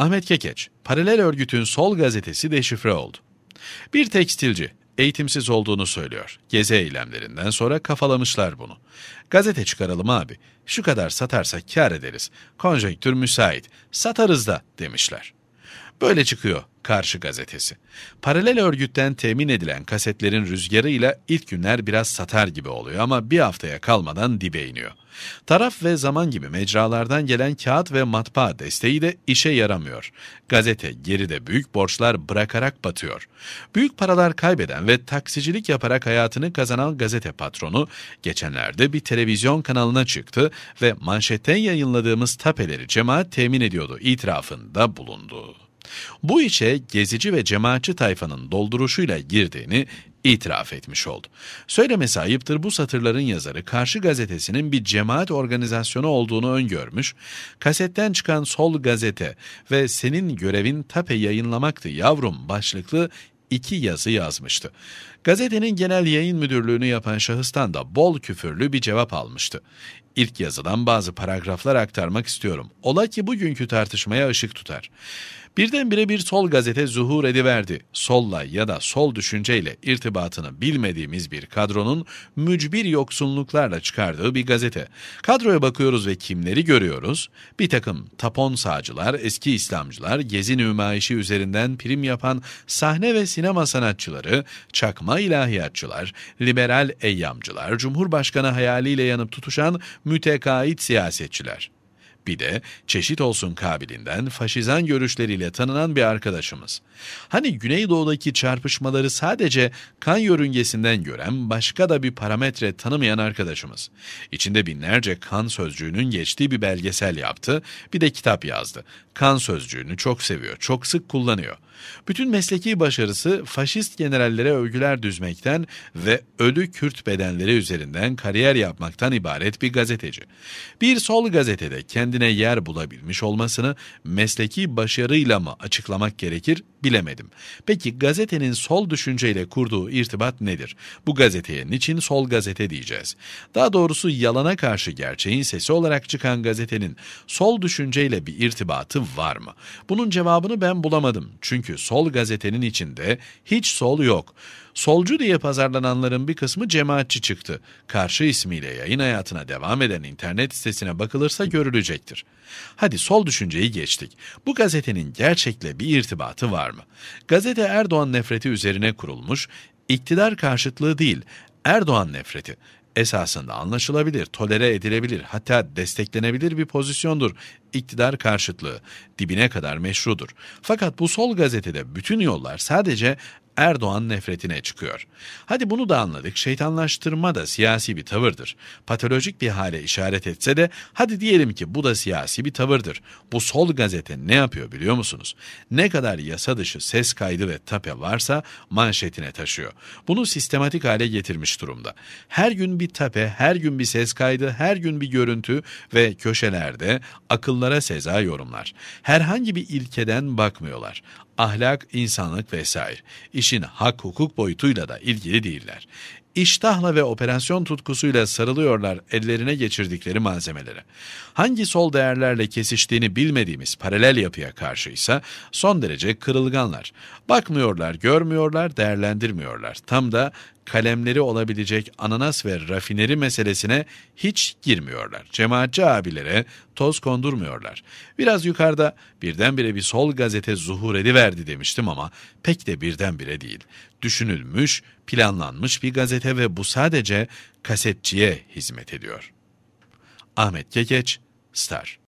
Ahmet Kekeç, paralel örgütün Sol gazetesi deşifre oldu. Bir tekstilci, eğitimsiz olduğunu söylüyor. Gezi eylemlerinden sonra kafalamışlar bunu. Gazete çıkaralım abi, şu kadar satarsak kar ederiz, Konjektür müsait, satarız da demişler. Böyle çıkıyor Karşı gazetesi. Paralel örgütten temin edilen kasetlerin rüzgarıyla ilk günler biraz satar gibi oluyor ama bir haftaya kalmadan dibe iniyor. Taraf ve zaman gibi mecralardan gelen kağıt ve matbaa desteği de işe yaramıyor. Gazete geride büyük borçlar bırakarak batıyor. Büyük paralar kaybeden ve taksicilik yaparak hayatını kazanan gazete patronu geçenlerde bir televizyon kanalına çıktı ve manşetten yayınladığımız tapeleri cemaat temin ediyordu itirafında bulundu. Bu işe gezici ve cemaatçi tayfanın dolduruşuyla girdiğini itiraf etmiş oldu. Söylemesi ayıptır bu satırların yazarı Karşı Gazetesi'nin bir cemaat organizasyonu olduğunu öngörmüş, kasetten çıkan Sol Gazete ve Senin Görevin Tape Yayınlamaktı Yavrum başlıklı iki yazı yazmıştı. Gazetenin genel yayın müdürlüğünü yapan şahıstan da bol küfürlü bir cevap almıştı. İlk yazıdan bazı paragraflar aktarmak istiyorum. Ola ki bugünkü tartışmaya ışık tutar. Birdenbire bir sol gazete zuhur ediverdi. Solla ya da sol düşünceyle irtibatını bilmediğimiz bir kadronun mücbir yoksunluklarla çıkardığı bir gazete. Kadroya bakıyoruz ve kimleri görüyoruz? Bir takım tapon sağcılar, eski İslamcılar, gezi nümayişi üzerinden prim yapan sahne ve sinema sanatçıları, çakma ilahiyatçılar, liberal eyyamcılar, Cumhurbaşkanı hayaliyle yanıp tutuşan mütekaid siyasetçiler. Bir de çeşit olsun kabilinden faşizan görüşleriyle tanınan bir arkadaşımız. Hani Güneydoğu'daki çarpışmaları sadece kan yörüngesinden gören başka da bir parametre tanımayan arkadaşımız. İçinde binlerce kan sözcüğünün geçtiği bir belgesel yaptı, bir de kitap yazdı. Kan sözcüğünü çok seviyor, çok sık kullanıyor. Bütün mesleki başarısı faşist generallere övgüler düzmekten ve ölü Kürt bedenleri üzerinden kariyer yapmaktan ibaret bir gazeteci. Bir sol gazetede kendine yer bulabilmiş olmasını mesleki başarıyla mı açıklamak gerekir bilemedim. Peki gazetenin sol düşünceyle kurduğu irtibat nedir? Bu gazeteye niçin sol gazete diyeceğiz? Daha doğrusu yalana karşı gerçeğin sesi olarak çıkan gazetenin sol düşünceyle bir irtibatı var mı? Bunun cevabını ben bulamadım. Çünkü çünkü sol gazetenin içinde hiç sol yok. Solcu diye pazarlananların bir kısmı cemaatçi çıktı. Karşı ismiyle yayın hayatına devam eden internet sitesine bakılırsa görülecektir. Hadi sol düşünceyi geçtik. Bu gazetenin gerçekle bir irtibatı var mı? Gazete Erdoğan nefreti üzerine kurulmuş, iktidar karşıtlığı değil, Erdoğan nefreti esasında anlaşılabilir, tolere edilebilir, hatta desteklenebilir bir pozisyondur. İktidar karşıtlığı dibine kadar meşrudur. Fakat bu sol gazetede bütün yollar sadece Erdoğan nefretine çıkıyor. Hadi bunu da anladık. Şeytanlaştırma da siyasi bir tavırdır. Patolojik bir hale işaret etse de hadi diyelim ki bu da siyasi bir tavırdır. Bu sol gazete ne yapıyor biliyor musunuz? Ne kadar yasa dışı ses kaydı ve tape varsa manşetine taşıyor. Bunu sistematik hale getirmiş durumda. Her gün bir tape, her gün bir ses kaydı, her gün bir görüntü ve köşelerde akıllara seza yorumlar. Herhangi bir ilkeden bakmıyorlar. Ahlak, insanlık vesaire işin hak hukuk boyutuyla da ilgili değiller. İştahla ve operasyon tutkusuyla sarılıyorlar ellerine geçirdikleri malzemelere. Hangi sol değerlerle kesiştiğini bilmediğimiz paralel yapıya karşıysa son derece kırılganlar. Bakmıyorlar, görmüyorlar, değerlendirmiyorlar. Tam da kalemleri olabilecek ananas ve rafineri meselesine hiç girmiyorlar. Cemaatçi abilere toz kondurmuyorlar. Biraz yukarıda birdenbire bir sol gazete zuhur ediverdi demiştim ama pek de birdenbire değil. Düşünülmüş, planlanmış bir gazete ve bu sadece kasetçiye hizmet ediyor. Ahmet Kekeç, Star